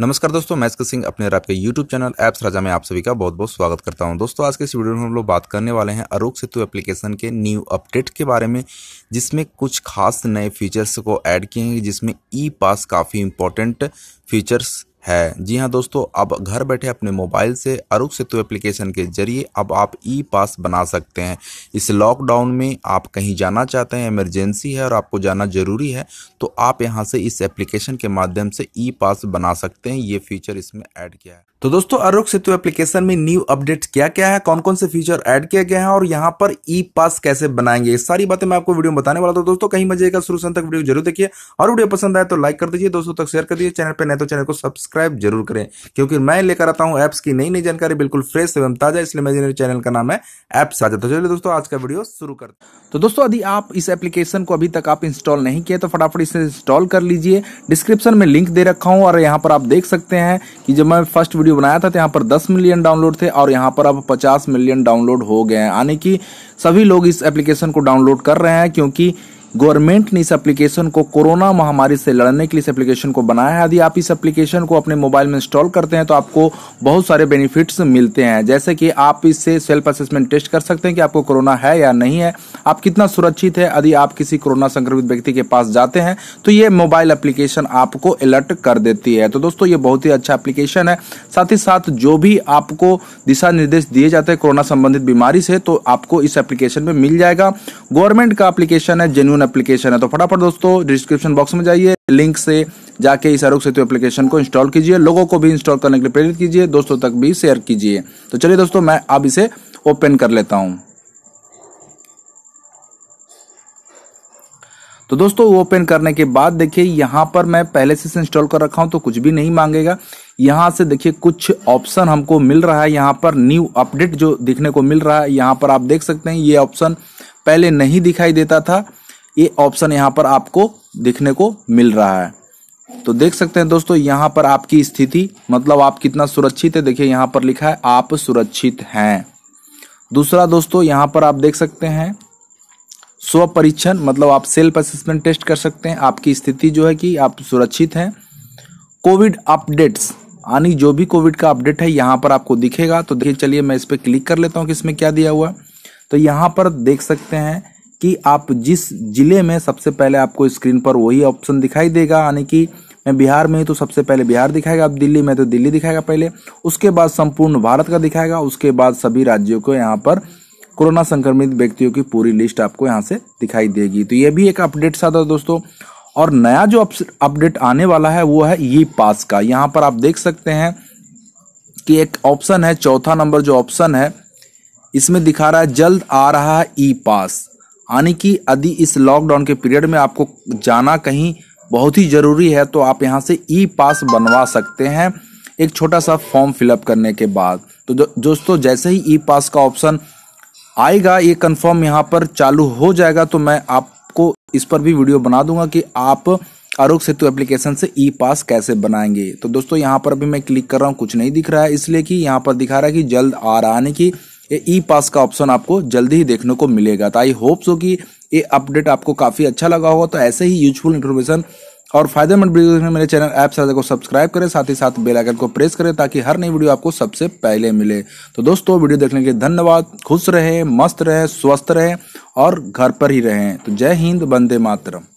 नमस्कार दोस्तों मैं सिंह अपने आपके YouTube चैनल एप्स राजा में आप सभी का बहुत बहुत स्वागत करता हूं दोस्तों आज के इस वीडियो में हम लोग बात करने वाले हैं अरोग सेतु एप्लीकेशन के न्यू अपडेट के बारे में जिसमें कुछ खास नए फीचर्स को ऐड किए हैं जिसमें ई पास काफ़ी इंपॉर्टेंट फीचर्स है जी हाँ दोस्तों अब घर बैठे अपने मोबाइल से अरुख सेतु एप्लीकेशन के जरिए अब आप ई पास बना सकते हैं इस लॉकडाउन में आप कहीं जाना चाहते हैं इमरजेंसी है और आपको जाना ज़रूरी है तो आप यहां से इस एप्लीकेशन के माध्यम से ई पास बना सकते हैं ये फीचर इसमें ऐड किया है तो दोस्तों अरुख सेतु एप्लीकेशन में न्यू अपडेट क्या क्या है कौन कौन से फीचर ऐड किया गया है और यहाँ पर ई पास कैसे बनाएंगे सारी बातें मैं आपको वीडियो में बताने वाला था तो दोस्तों कहीं मजे का शुरू तक वीडियो जरूर देखिए और वीडियो पसंद आए तो लाइक कर दीजिए दोस्तों तक शेयर कर दीजिए चैनल पर नए तो चैनल को सब्सक्राइब सब्सक्राइब जरूर करें क्योंकि मैं लेकर आता हूं ऐप्स की नई नई जानकारी बिल्कुल फ्रेश एवं ताजा इसलिए मेरे चैनल का नाम है ऐप साझा तो चलिए दोस्तों आज का वीडियो शुरू करते तो दोस्तों यदि आप इस एप्लीकेशन को अभी तक आप इंस्टॉल नहीं किया तो फटाफट इसे इंस्टॉल कर लीजिए डिस्क्रिप्शन में लिंक दे रखा हूँ और यहाँ पर आप देख सकते हैं कि जब मैं फर्स्ट वीडियो बनाया था तो यहाँ पर दस मिलियन डाउनलोड थे और यहाँ पर अब पचास मिलियन डाउनलोड हो गए हैं यानी कि सभी लोग इस एप्लीकेशन को डाउनलोड कर रहे हैं क्योंकि गवर्नमेंट ने इस एप्लीकेशन को कोरोना महामारी से लड़ने के लिए इस एप्लीकेशन को बनाया है यदि आप इस एप्लीकेशन को अपने मोबाइल में इंस्टॉल करते हैं तो आपको बहुत सारे बेनिफिट्स मिलते हैं जैसे कि आप इससे सेल्फ असेसमेंट टेस्ट कर सकते हैं कि आपको कोरोना है या नहीं है आप कितना सुरक्षित है यदि आप किसी कोरोना संक्रमित व्यक्ति के पास जाते हैं तो ये मोबाइल एप्लीकेशन आपको अलर्ट कर देती है तो दोस्तों ये बहुत ही अच्छा एप्लीकेशन है साथ ही साथ जो भी आपको दिशा निर्देश दिए जाते हैं कोरोना संबंधित बीमारी से तो आपको इस एप्लीकेशन में मिल जाएगा गवर्नमेंट का एप्लीकेशन है जेन्यून एप्लीकेशन है तो फटाफट दोस्तों डिस्क्रिप्शन बॉक्स में जाइए लिंक से जाके इस आरोग्य सेतु एप्लीकेशन को इंस्टॉल कीजिए लोगों को भी इंस्टॉल करने के लिए प्रेरित कीजिए दोस्तों तक भी शेयर कीजिए तो चलिए दोस्तों मैं अब इसे ओपन कर लेता हूं तो दोस्तों ओपन करने के बाद देखिए यहां पर मैं पहले से इंस्टॉल कर रखा हूं तो कुछ भी नहीं मांगेगा यहां से देखिए कुछ ऑप्शन हमको मिल रहा है यहां पर न्यू अपडेट जो दिखने को मिल रहा है यहां पर आप देख सकते हैं ये ऑप्शन पहले नहीं दिखाई देता था ये ऑप्शन यहाँ पर आपको देखने को मिल रहा है तो देख सकते हैं दोस्तों यहाँ पर आपकी स्थिति मतलब आप कितना सुरक्षित है देखिए यहाँ पर लिखा है आप सुरक्षित हैं दूसरा दोस्तों यहाँ पर आप देख सकते हैं स्व परीक्षण मतलब आप सेल्फ असेसमेंट टेस्ट कर सकते हैं आपकी स्थिति जो है कि आप सुरक्षित हैं कोविड अपडेट्स यानी जो भी कोविड का अपडेट है यहाँ पर आपको दिखेगा तो देखिए चलिए मैं इस पर क्लिक कर लेता हूँ कि इसमें क्या दिया हुआ तो यहाँ पर देख सकते हैं कि आप जिस जिले में सबसे पहले आपको स्क्रीन पर वही ऑप्शन दिखाई देगा यानी कि मैं बिहार में ही तो सबसे पहले बिहार दिखाएगा अब दिल्ली में तो दिल्ली दिखाएगा पहले उसके बाद संपूर्ण भारत का दिखाएगा उसके बाद सभी राज्यों को यहाँ पर कोरोना संक्रमित व्यक्तियों की पूरी लिस्ट आपको यहाँ से दिखाई देगी तो ये भी एक अपडेट सा था दोस्तों और नया जो अपडेट आने वाला है वो है ई पास का यहाँ पर आप देख सकते हैं कि एक ऑप्शन है चौथा नंबर जो ऑप्शन है इसमें दिखा रहा है जल्द आ रहा है ई पास यानी कि यदि इस लॉकडाउन के पीरियड में आपको जाना कहीं बहुत ही ज़रूरी है तो आप यहाँ से ई पास बनवा सकते हैं एक छोटा सा फॉर्म फिलअप करने के बाद तो दोस्तों जैसे ही ई पास का ऑप्शन आएगा ये कंफर्म यहाँ पर चालू हो जाएगा तो मैं आपको इस पर भी वीडियो बना दूंगा कि आप आरोग्य सेतु एप्लीकेशन से ई पास कैसे बनाएंगे तो दोस्तों यहाँ पर अभी मैं क्लिक कर रहा हूँ कुछ नहीं दिख रहा है इसलिए कि यहाँ पर दिखा रहा है कि जल्द आ रहा है कि ये ई पास का ऑप्शन आपको जल्दी ही देखने को मिलेगा तो आई होप सो कि ये अपडेट आपको काफ़ी अच्छा लगा होगा तो ऐसे ही यूजफुल इन्फॉर्मेशन और फायदेमंद वीडियो में मेरे चैनल ऐप सर को सब्सक्राइब करें साथ ही साथ बेल आइकन को प्रेस करें ताकि हर नई वीडियो आपको सबसे पहले मिले तो दोस्तों वीडियो देखने के लिए धन्यवाद खुश रहें मस्त रहें स्वस्थ रहें और घर पर ही रहें तो जय हिंद बंदे मातरम